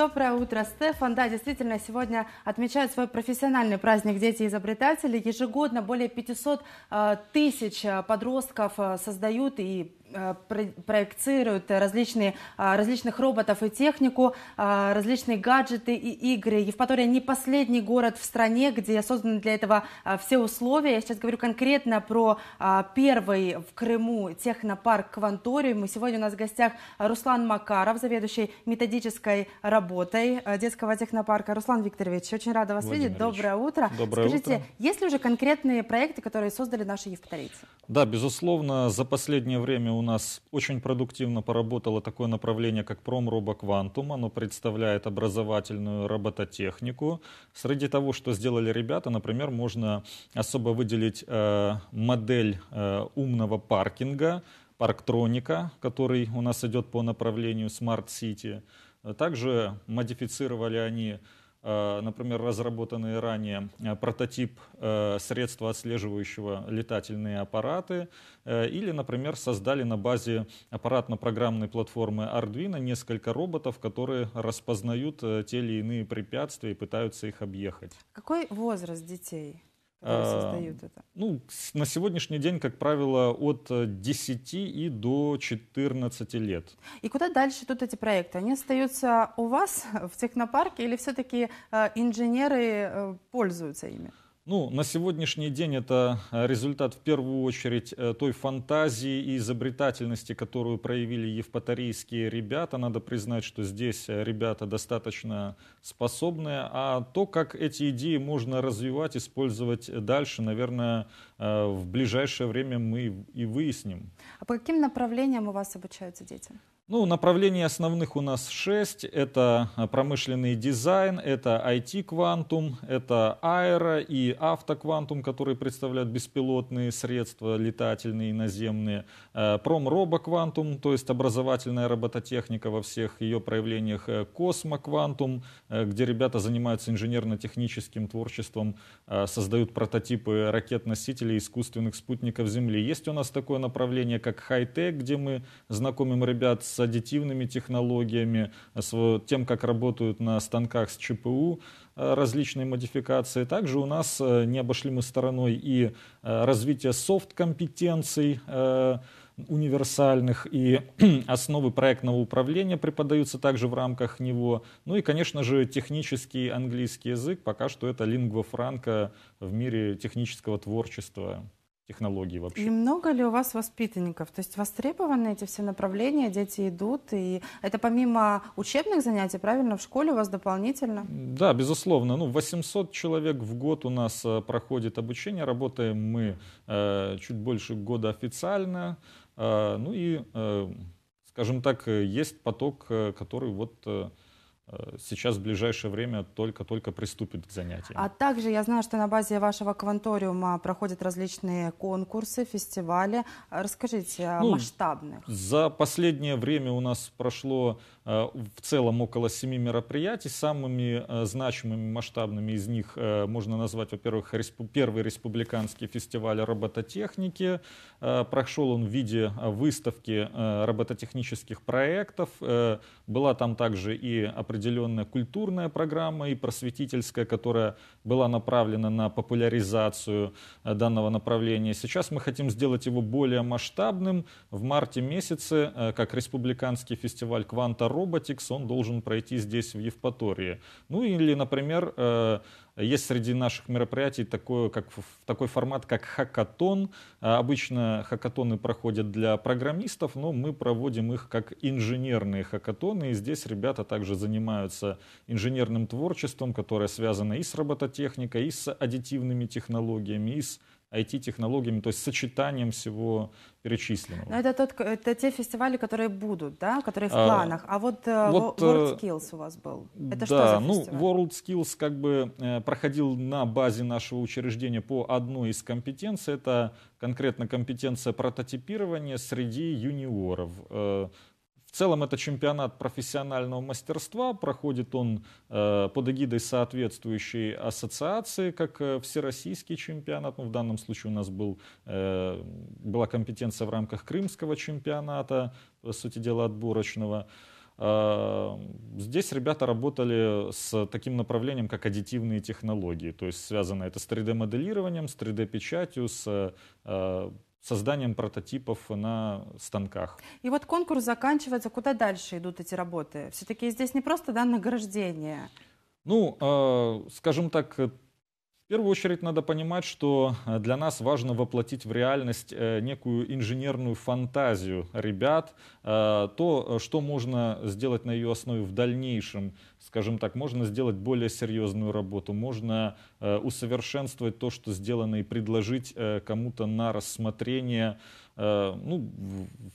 Доброе утро, Стефан. Да, действительно, сегодня отмечают свой профессиональный праздник дети-изобретатели. Ежегодно более 500 э, тысяч э, подростков э, создают и Э, проектируют различные, а, различных роботов и технику, а, различные гаджеты и игры. Евпатория не последний город в стране, где созданы для этого а, все условия. Я сейчас говорю конкретно про первый в Крыму технопарк «Кванториум». И сегодня у нас в гостях Руслан Макаров, заведующий методической работой э, детского технопарка. Руслан Викторович, очень рада вас Владимир видеть. Доброе утро. Доброе Скажите, утро. есть ли уже конкретные проекты, которые создали наши евпаторийцы? Да, безусловно, за последнее время у нас очень продуктивно поработало такое направление, как промробоквантум. Оно представляет образовательную робототехнику. Среди того, что сделали ребята, например, можно особо выделить э, модель э, умного паркинга, парктроника, который у нас идет по направлению Smart City. Также модифицировали они Э, например, разработанный ранее э, прототип э, средства, отслеживающего летательные аппараты, или, например, создали на базе аппаратно-программной платформы Arduino несколько роботов, которые распознают те или иные препятствия и пытаются их объехать. Какой возраст детей? А, создают это? Ну, на сегодняшний день, как правило, от 10 э, и до 14 лет. И куда дальше тут эти проекты? Они остаются у вас в технопарке или все-таки э, инженеры э, пользуются ими? Ну, на сегодняшний день это э, результат в первую очередь э, той фантазии и изобретательности, которую проявили евпаторийские ребята. Надо признать, что здесь э, ребята достаточно способные. А то, как эти идеи можно развивать, использовать дальше, наверное, в ближайшее время мы и выясним. А по каким направлениям у вас обучаются дети? Ну, направлений основных у нас шесть. Это а, промышленный дизайн, это IT-квантум, это аэро и автоквантум, которые представляют беспилотные средства, летательные и наземные. Э, промробоквантум, то есть образовательная робототехника во всех ее проявлениях. Э, космоквантум, э, где ребята занимаются инженерно-техническим творчеством, создают прототипы ракет-носителей, искусственных спутников Земли. Есть у нас такое направление, как хай-тек, где мы знакомим ребят с аддитивными технологиями, с тем, как работают на станках с ЧПУ э, различные модификации. Также у нас э, не обошли мы стороной и э, развитие софт-компетенций, универсальных и основы проектного управления преподаются также в рамках него. Ну и, конечно же, технический английский язык. Пока что это лингва франка в мире технического творчества технологий вообще. И много ли у вас воспитанников? То есть востребованы эти все направления, дети идут, и это помимо учебных занятий, правильно, в школе у вас дополнительно? Да, безусловно. Ну, 800 человек в год у нас э, проходит обучение, работаем мы э, чуть больше года официально, э, ну и, э, скажем так, э, есть поток, э, который вот Э, сейчас в ближайшее время только-только приступит к занятиям. А также я знаю, что на базе вашего кванториума проходят различные конкурсы, фестивали. Э, расскажите о ну, масштабных. За последнее время у нас прошло э, в целом около семи мероприятий. Самыми значимыми масштабными из них можно назвать, во-первых, первый республиканский фестиваль робототехники. Прошел он в виде выставки робототехнических проектов. Была там также и определенная определенная культурная программа и просветительская, которая была направлена на популяризацию э, данного направления. Сейчас мы хотим сделать его более масштабным. В марте месяце, э, как республиканский фестиваль «Кванта Роботикс», он должен пройти здесь, в Евпатории. Ну или, например, э, есть среди наших мероприятий такое, как, такой формат, как хакатон. А, обычно хакатоны проходят для программистов, но мы проводим их как инженерные хакатоны. И здесь ребята также занимаются инженерным творчеством, которое связано и с робототехникой, и с аддитивными технологиями, и с IT-технологиями, то есть сочетанием всего перечисленного. Но это, тот, это те фестивали, которые будут, да, которые в а, планах. А вот, э, вот э, Skills у вас был. Это да, что за ну, фестиваль? ну WorldSkills как бы э, проходил на базе нашего учреждения по одной из компетенций. Это конкретно компетенция прототипирования среди юниоров. В целом это чемпионат профессионального мастерства, проходит он э, под эгидой соответствующей ассоциации, как э, всероссийский чемпионат. Ну, в данном случае у нас был, э, была компетенция в рамках крымского чемпионата, по сути дела отборочного. А, здесь ребята работали с таким направлением, как аддитивные технологии, то есть связано это с 3D-моделированием, с 3D-печатью, с э, созданием прототипов на станках. И вот конкурс заканчивается. Куда дальше идут эти работы? Все-таки здесь не просто да, награждение. Ну, э, скажем так, э, в первую очередь надо понимать, что э, для нас важно воплотить в реальность э, некую инженерную фантазию ребят, то, что можно сделать на ее основе в дальнейшем скажем так, можно сделать более серьезную работу, можно э, усовершенствовать то, что сделано, и предложить э, кому-то на рассмотрение. Э, ну,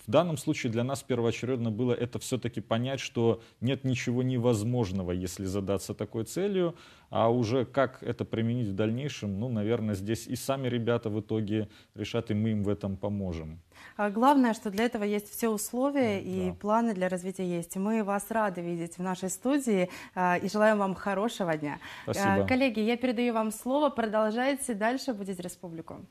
в данном случае для нас первоочередно было это все-таки понять, что нет ничего невозможного, если задаться такой целью, а уже как это применить в дальнейшем, ну, наверное, здесь и сами ребята в итоге решат, и мы им в этом поможем. А, главное, что для этого есть все условия и планы для развития есть. Мы вас рады видеть в нашей студии а, и желаем вам хорошего дня. А, Спасибо. Коллеги, я передаю вам слово. Продолжайте дальше «Будить республику».